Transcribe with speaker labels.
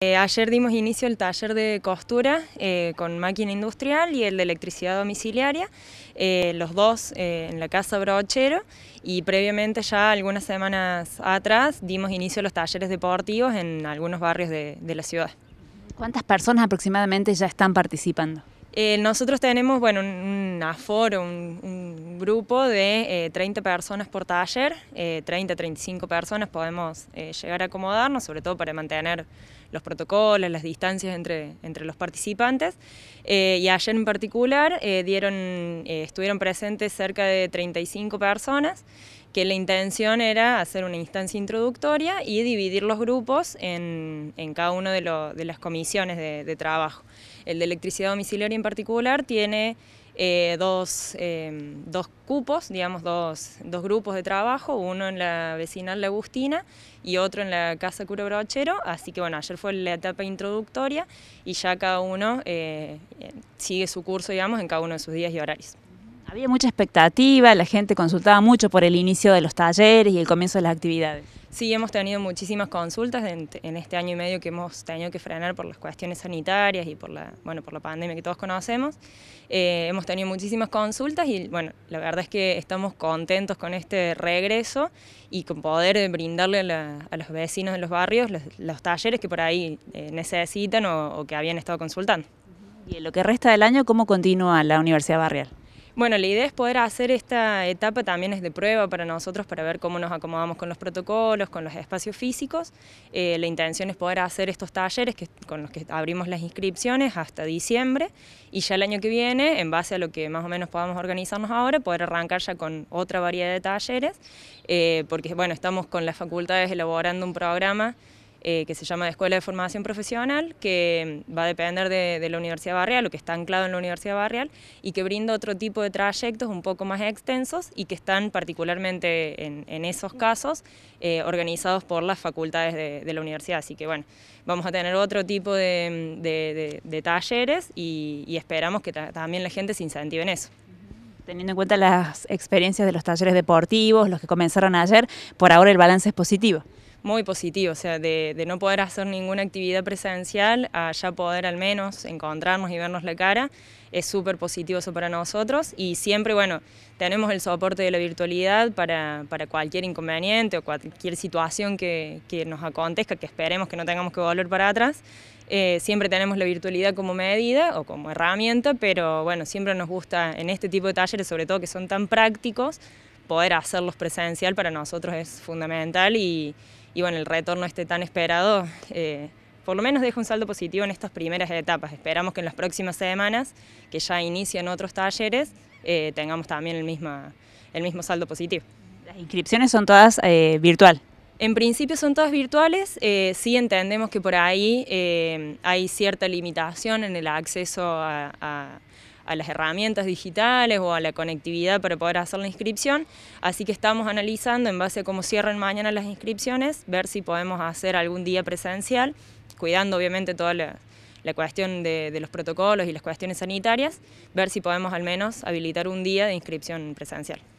Speaker 1: Eh, ayer dimos inicio al taller de costura eh, con máquina industrial y el de electricidad domiciliaria, eh, los dos en la Casa Brochero y previamente ya algunas semanas atrás dimos inicio a los talleres deportivos en algunos barrios de, la ciudad.
Speaker 2: ¿Cuántas personas aproximadamente ya están participando?
Speaker 1: nosotros tenemos bueno, un, aforo, un grupo de 30 eh, personas por taller, 30-35 eh, personas podemos eh, llegar a acomodarnos, sobre todo para mantener los protocolos, las distancias entre, entre los participantes. y ayer en particular dieron, estuvieron presentes cerca de 35 personas, que la intención era hacer una instancia introductoria y dividir los grupos en, en cada una de, de, las comisiones de, de trabajo. El de electricidad domiciliaria en particular tiene eh, dos, em, dos, cupos, digamos, dos, dos, grupos de trabajo, uno en la vecinal La Agustina y otro en la Casa Cura Brochero, así que bueno, ayer fue la etapa introductoria y ya cada uno eh, sigue su curso, digamos, en cada uno de sus días y horarios.
Speaker 2: Había mucha expectativa, la gente consultaba mucho por el inicio de los talleres y el comienzo de las actividades.
Speaker 1: Sí, hemos tenido muchísimas consultas en, este año y medio que hemos tenido que frenar por las cuestiones sanitarias y por la, bueno, por la pandemia que todos conocemos. Eh, hemos tenido muchísimas consultas y bueno, la verdad es que estamos contentos con este regreso y con poder brindarle a, los vecinos de los barrios los, talleres que por ahí eh, necesitan o que habían estado consultando. Y en lo que resta
Speaker 2: del año, ¿cómo continúa la Universidad Barrial?
Speaker 1: Bueno, la idea es poder hacer esta etapa también es de prueba para nosotros para ver cómo nos acomodamos con los protocolos, con los espacios físicos. Eh, la intención es poder hacer estos talleres que, con los que abrimos las inscripciones hasta diciembre y ya el año que viene, en base a lo que más o menos podamos organizarnos ahora, poder arrancar ya con otra variedad de talleres, eh, porque bueno, estamos con las facultades elaborando un programa eh, que se llama Escuela de Formación Profesional, que va a depender de, la Universidad Barrial lo que está anclado en la Universidad Barrial y que brinda otro tipo de trayectos un poco más extensos y que están particularmente en, esos casos eh, organizados por las facultades de, la universidad. Así que bueno, vamos a tener otro tipo de, talleres y, esperamos que también la gente se incentive en eso teniendo en
Speaker 2: cuenta las experiencias de los talleres deportivos, los que comenzaron ayer, por ahora el balance es positivo
Speaker 1: muy positivo, o sea, de, no poder hacer ninguna actividad presencial a ya poder al menos encontrarnos y vernos la cara, es súper positivo eso para nosotros y siempre, bueno, tenemos el soporte de la virtualidad para, para cualquier inconveniente o cualquier situación que, que, nos acontezca, que esperemos que no tengamos que volver para atrás. Eh, siempre tenemos la virtualidad como medida o como herramienta, pero bueno, siempre nos gusta en este tipo de talleres, sobre todo que son tan prácticos, poder hacerlos presencial para nosotros es fundamental y, bueno, el retorno esté tan esperado, eh, por lo menos deja un saldo positivo en estas primeras etapas. Esperamos que en las próximas semanas, que ya inician otros talleres, eh, tengamos también el, mismo el mismo saldo positivo. ¿Las inscripciones
Speaker 2: son todas eh, virtual?
Speaker 1: En principio son todas virtuales, eh, sí entendemos que por ahí hay cierta limitación en el acceso a, a las herramientas digitales o a la conectividad para poder hacer la inscripción. Así que estamos analizando en base a cómo cierran mañana las inscripciones, ver si podemos hacer algún día presencial, cuidando obviamente toda la, cuestión de, los protocolos y las cuestiones sanitarias, ver si podemos al menos habilitar un día de inscripción presencial.